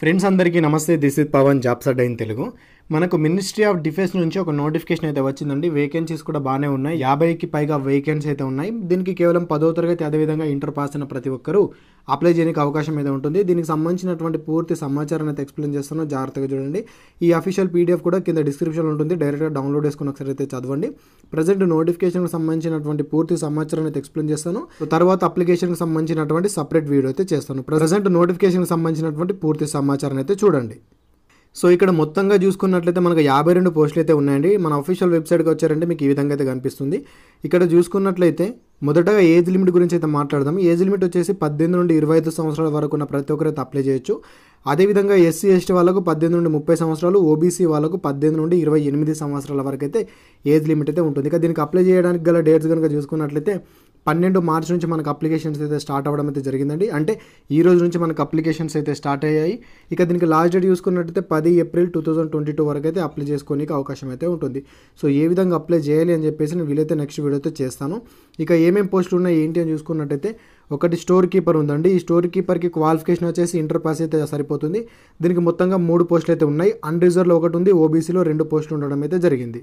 friends అందరికీ నమస్తే this is Pavan job ad Telugu మనకు మినిస్ట్రీ ఆఫ్ డిఫెన్స్ నుంచి ఒక నోటిఫికేషన్ అయితే వచ్చిందండి వేకెన్సీస్ కూడా బాగానే ఉన్నాయి యాభైకి పైగా వేకెన్సీ అయితే ఉన్నాయి దీనికి కేవలం పదో తరగతి అదేవిధంగా ఇంటర్ పాస్ అయిన ప్రతి ఒక్కరూ అప్లై చేయడానికి అవకాశం అయితే ఉంటుంది దీనికి సంబంధించినటువంటి పూర్తి సమాచారం అయితే ఎక్స్ప్లెయిన్ చేస్తున్నా జాగ్రత్తగా చూడండి ఈ అఫీషియల్ పీడిఎఫ్ కూడా కింద డిస్క్రిప్షన్లో ఉంటుంది డైరెక్ట్గా డౌన్లోడ్ చేసుకుని ఒకసారి అయితే చదవండి ప్రజెంట్ నోటిఫికేషన్కి సంబంధించినటువంటి పూర్తి సమాచారం అయితే ఎక్స్ప్లెయిన్ చేస్తాను తర్వాత అప్లికేషన్కి సంబంధించినటువంటి సపరేట్ వీడియో అయితే చేస్తాను ప్రజెంట్ నోటిఫికేషన్కి సంబంధించినటువంటి పూర్తి సమాచారం అయితే చూడండి సో ఇక్కడ మొత్తంగా చూసుకున్నట్లయితే మనకు యాభై రెండు పోస్టులు అయితే ఉన్నాయండి మన అఫీషియల్ వెబ్సైట్కి వచ్చారంటే మీకు ఈ విధంగా అయితే కనిపిస్తుంది ఇక్కడ చూసుకున్నట్లయితే మొదటగా ఏజ్ లిమిట్ గురించి అయితే మాట్లాడదాం ఏజ్ లిమిట్ వచ్చేసి పద్దెనిమిది నుండి ఇరవై ఐదు సంవత్సరాల వరకు ఉన్న ప్రతి ఒక్కరైతే అప్లై చేయొచ్చు అదేవిధంగా ఎస్సీ ఎస్టీ వాళ్ళకు పద్దెనిమిది నుండి ముప్పై సంవత్సరాలు ఓబీసీ వాళ్ళకు పద్దెనిమిది నుండి ఇరవై ఎనిమిది సంవత్సరాల వరకు అయితే ఏజ్ లిమిట్ అయితే ఉంటుంది ఇక దీనికి అప్లై చేయడానికి గల డేట్స్ కనుక చూసుకున్నట్లయితే పన్నెండు మార్చి నుంచి మనకు అప్లికేషన్స్ అయితే స్టార్ట్ అవ్వడం అయితే జరిగిందండి అంటే ఈ రోజు నుంచి మనకు అప్లికేషన్స్ అయితే స్టార్ట్ అయ్యాయి ఇక దీనికి లాస్ట్ డేట్ చూసుకున్నట్టయితే పది April two thousand twenty two వరకు అయితే అప్లై చేసుకోనికి అవకాశం అయితే ఉంటుంది సో ఏ విధంగా అప్లై చేయాలి అని చెప్పేసి నేను వీలైతే నెక్స్ట్ అయితే చేస్తాను ఇక ఏమేమి పోస్టులు ఉన్నాయి ఏంటి అని చూసుకున్నట్టయితే ఒకటి స్టోర్ కీపర్ ఉందండి ఈ స్టోర్ కీపర్కి క్వాలిఫికేషన్ వచ్చేసి ఇంటర్ పాస్ అయితే సరిపోతుంది దీనికి మొత్తంగా మూడు పోస్టులు అయితే ఉన్నాయి అన్ రిజర్వ్లో ఒకటి ఉంది ఓబీసీలో రెండు పోస్టులు ఉండడం అయితే జరిగింది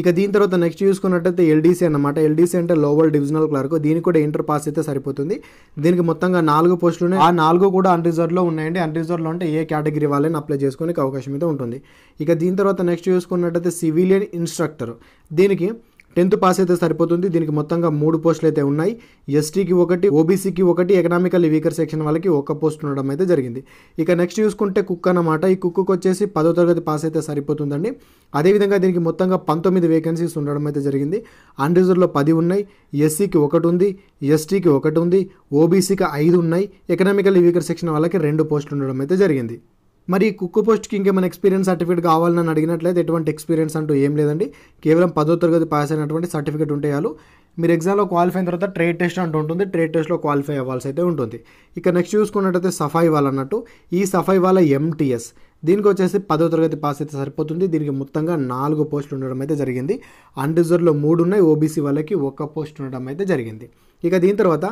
ఇక దీని తర్వాత నెక్స్ట్ చూసుకున్నట్టయితే ఎల్డీసీ అనమాట ఎల్డీసీ అంటే లోవర్ డివిజనల్ క్లర్క్ దీనికి కూడా ఇంటర్ పాస్ అయితే సరిపోతుంది దీనికి మొత్తంగా నాలుగు పోస్టులు ఉన్నాయి ఆ నాలుగు కూడా అన్రిజర్వ్లో ఉన్నాయండి అన్రిజర్వ్లో అంటే ఏ కేటగిరీ వాళ్ళని అప్లై చేసుకునే అవకాశం అయితే ఉంటుంది ఇక దీని తర్వాత నెక్స్ట్ చూసుకున్నట్టయితే సివిలియన్ ఇన్స్ట్రక్టర్ దీనికి టెన్త్ పాస్ అయితే సరిపోతుంది దీనికి మొత్తంగా మూడు పోస్టులు అయితే ఉన్నాయి ఎస్టీకి ఒకటి ఓబీసీకి ఒకటి ఎకనామికల్ వీకర్ సెక్షన్ వాళ్ళకి ఒక పోస్ట్ ఉండడం అయితే జరిగింది ఇక నెక్స్ట్ చూసుకుంటే కుక్ అన్నమాట ఈ కుక్కు వచ్చేసి పదో తరగతి పాస్ అయితే సరిపోతుందండి అదేవిధంగా దీనికి మొత్తంగా పంతొమ్మిది వేకెన్సీస్ ఉండడం అయితే జరిగింది అన్రిజర్వ్లో పది ఉన్నాయి ఎస్సీకి ఒకటి ఉంది ఎస్టీకి ఒకటి ఉంది ఓబీసీకి ఐదు ఉన్నాయి ఎకనామికల్ వీకర్ సెక్షన్ వాళ్ళకి రెండు పోస్టులు ఉండడం అయితే జరిగింది మరి కుక్కు పోస్ట్కి ఇంకేమైనా ఎక్స్పీరియన్స్ సర్టిఫికేట్ కావాలని అడిగినట్లయితే ఎటువంటి ఎక్స్పీరియన్స్ అంటూ ఏం లేదండి కేవలం పదో తరగతి పాస్ అయినటువంటి సర్టిఫికేట్ ఉంటే చాలు మీరు ఎగ్జామ్లో క్వాలిఫై అయిన తర్వాత ట్రేడ్ టెస్ట్ అంటూ ఉంటుంది ట్రేడ్ టెస్ట్లో క్వాలిఫై అవ్వాల్సి అయితే ఉంటుంది ఇక నెక్స్ట్ చూసుకున్నట్టయితే సఫాయి వాళ్ళ అన్నట్టు ఈ సఫాయి వాళ్ళ ఎంటీఎస్ దీనికి వచ్చేసి పదో తరగతి పాస్ అయితే సరిపోతుంది దీనికి మొత్తంగా నాలుగు పోస్టులు ఉండడం అయితే జరిగింది అన్రిజర్వ్లో మూడు ఉన్నాయి ఓబీసీ వాళ్ళకి ఒక్క పోస్ట్ ఉండడం అయితే జరిగింది ఇక దీని తర్వాత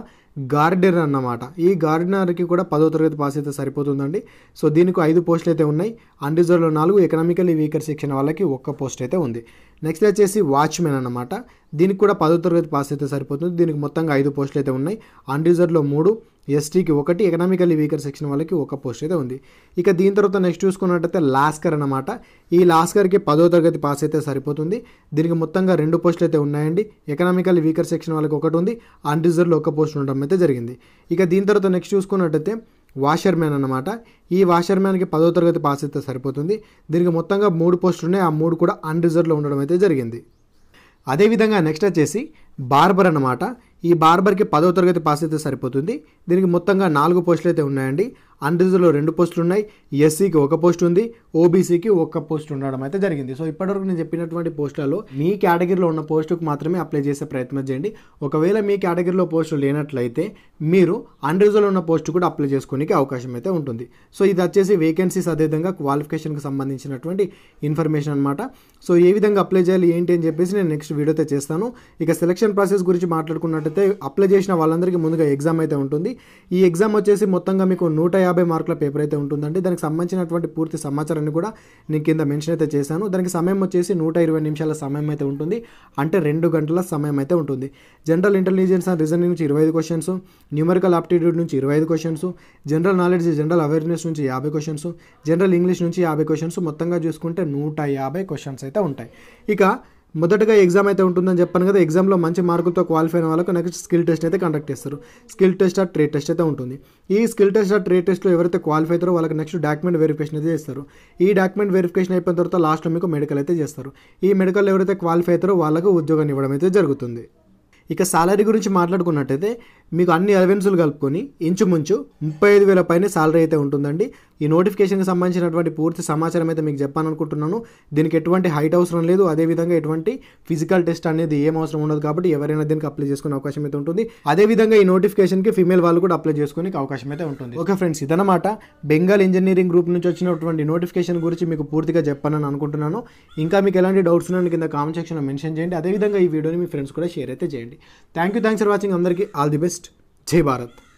గార్డెనర్ అన్నమాట ఈ గార్డెనర్కి కూడా పదో తరగతి పాస్ అయితే సరిపోతుందండి సో దీనికి ఐదు పోస్టులు అయితే ఉన్నాయి అన్రిజర్వ్లో నాలుగు ఎకనామికలీ వీకర్ శిక్షణ వాళ్ళకి ఒక్క పోస్ట్ అయితే ఉంది నెక్స్ట్ వచ్చేసి వాచ్మెన్ అన్నమాట దీనికి కూడా పదో తరగతి పాస్ అయితే సరిపోతుంది దీనికి మొత్తంగా ఐదు పోస్టులు అయితే ఉన్నాయి అన్రిజర్వ్లో మూడు ఎస్టీకి ఒకటి ఎకనామికల్లీ వీకర్ సెక్షన్ వాళ్ళకి ఒక పోస్ట్ అయితే ఉంది ఇక దీని తర్వాత నెక్స్ట్ చూసుకున్నట్టయితే లాస్కర్ అనమాట ఈ లాస్కర్కి పదో తరగతి పాస్ అయితే సరిపోతుంది దీనికి మొత్తంగా రెండు పోస్టులు అయితే ఉన్నాయండి ఎకనామికల్లీ వీకర్ సెక్షన్ వాళ్ళకి ఒకటి ఉంది అన్రిజర్వ్లో ఒక పోస్ట్ ఉండడం అయితే జరిగింది ఇక దీని తర్వాత నెక్స్ట్ చూసుకున్నట్టయితే వాషర్మ్యాన్ అనమాట ఈ వాషర్మ్యాన్కి పదో తరగతి పాస్ అయితే సరిపోతుంది దీనికి మొత్తంగా మూడు పోస్టులు ఉన్నాయి ఆ మూడు కూడా అన్రిజర్వ్లో ఉండడం అయితే జరిగింది అదేవిధంగా నెక్స్ట్ వచ్చేసి బార్బర్ అనమాట ఈ బార్బర్కి పదో తరగతి పాస్ అయితే సరిపోతుంది దీనికి మొత్తంగా నాలుగు పోస్టులు అయితే ఉన్నాయండి అన్రిజర్వ్లో రెండు పోస్టులు ఉన్నాయి ఎస్సీకి ఒక పోస్ట్ ఉంది ఓబీసీకి ఒక పోస్ట్ ఉండడం అయితే జరిగింది సో ఇప్పటివరకు నేను చెప్పినటువంటి పోస్టులలో మీ కేటగిరీలో ఉన్న పోస్టుకు మాత్రమే అప్లై చేసే ప్రయత్నం చేయండి ఒకవేళ మీ కేటగిరీలో పోస్టులు లేనట్లయితే మీరు అన్రిజర్వ్లో ఉన్న పోస్ట్ కూడా అప్లై చేసుకోనికి అవకాశం అయితే ఉంటుంది సో ఇది వచ్చేసి వేకెన్సీస్ అదేవిధంగా క్వాలిఫికేషన్కి సంబంధించినటువంటి ఇన్ఫర్మేషన్ అనమాట సో ఏ విధంగా అప్లై చేయాలి ఏంటి అని చెప్పేసి నేను నెక్స్ట్ వీడియోతో చేస్తాను ఇక సెలక్షన్ ప్రాసెస్ గురించి మాట్లాడుకున్నట్టయితే అప్లై చేసిన వాళ్ళందరికీ ముందుగా ఎగ్జామ్ అయితే ఉంటుంది ఈ ఎగ్జామ్ వచ్చేసి మొత్తంగా మీకు నూట యాభై మార్కుల పేపర్ అయితే ఉంటుందండి దానికి సంబంధించినటువంటి పూర్తి సమాచారాన్ని కూడా నేను కింద మెన్షన్ అయితే చేశాను దానికి సమయం వచ్చేసి నూట ఇరవై నిమిషాల సమయం అయితే ఉంటుంది అంటే రెండు గంటల సమయం అయితే ఉంటుంది జనరల్ ఇంటెలిజెన్స్ అండ్ రీజనింగ్ నుంచి ఇరవై ఐదు క్వశ్చన్స్ న్యూమరికల్ ఆప్టిట్యూడ్ నుంచి ఇరవై ఐదు questions general knowledge general awareness నుంచి యాభై క్వశ్చన్స్ జనరల్ ఇంగ్లీష్ నుంచి యాభై క్వశ్చన్స్ మొత్తంగా చూసుకుంటే నూట యాభై క్వశ్చన్స్ అయితే ఉంటాయి ఇక మొదటగా ఎగ్జామ్ అయితే ఉంటుందని చెప్పాను కదా ఎగ్జామ్లో మంచి మార్కులతో క్వాలిఫై అయిన వాళ్ళకు నెక్స్ట్ స్కిల్ టెస్ట్ అయితే కండక్ట్ చేస్తారు స్కిల్ టెస్ట్ ఆ ట్రేడ్ టెస్ట్ అయితే ఉంటుంది ఈ స్కిల్ టెస్ట్ ఆ ట్రేడ్ టెస్ట్లో ఎవరైతే క్వాలిఫై అవుతారో వాళ్ళకి నెక్స్ట్ డాక్యుమెంట్ వెరిఫికేషన్ అయితే చేస్తారు ఈ డాక్యుమెంట్ వెరిఫికేషన్ అయిపోయిన తర్వాత లాస్ట్లో మీకు మెడికల్ అయితే చేస్తారు ఈ మెడికల్ ఎవరైతే క్వాలిఫై అవుతారో వాళ్ళకు ఉద్యోగాన్ని ఇవ్వడం అయితే జరుగుతుంది ఇక సాలరీ గురించి మాట్లాడుకున్నట్టయితే మీకు అన్ని అలవెన్సులు కలుపుకొని ఇంచుమించు ముప్పై ఐదు వేల పైన సాలరీ అయితే ఉంటుందండి ఈ నోటిఫికేషన్కి సంబంధించినటువంటి పూర్తి సమాచారం అయితే మీకు చెప్పాలనుకుంటున్నాను దీనికి ఎటువంటి హైట్ అవసరం లేదు అదేవిధంగా ఎటువంటి ఫిజికల్ టెస్ట్ అనేది ఏం అవసరం ఉండదు కాబట్టి ఎవరైనా దీనికి అప్లై చేసుకునే అవకాశం అయితే ఉంటుంది అదేవిధంగా ఈ నోటిఫికేషన్కి ఫీమేల్ వాళ్ళు కూడా అప్లై చేసుకునే అవకాశం అయితే ఉంటుంది ఓకే ఫ్రెండ్స్ ఇదనమాట బెంగాల్ ఇంజనీరింగ్ గ్రూప్ నుంచి వచ్చినటువంటి నోటిఫికేషన్ గురించి మీకు పూర్తిగా చెప్పానని అనుకుంటున్నాను ఇంకా మీకు ఎలాంటి డౌట్స్ ఉన్నాయని కింద కామెంట్ సెక్షన్లో మెన్షన్ చేయండి అదేవిధంగా ఈ వీడియోని మీ ఫ్రెండ్స్ కూడా షేర్ అయితే చేయండి thank you thanks for watching अंदर की आल दि बेस्ट जय भारत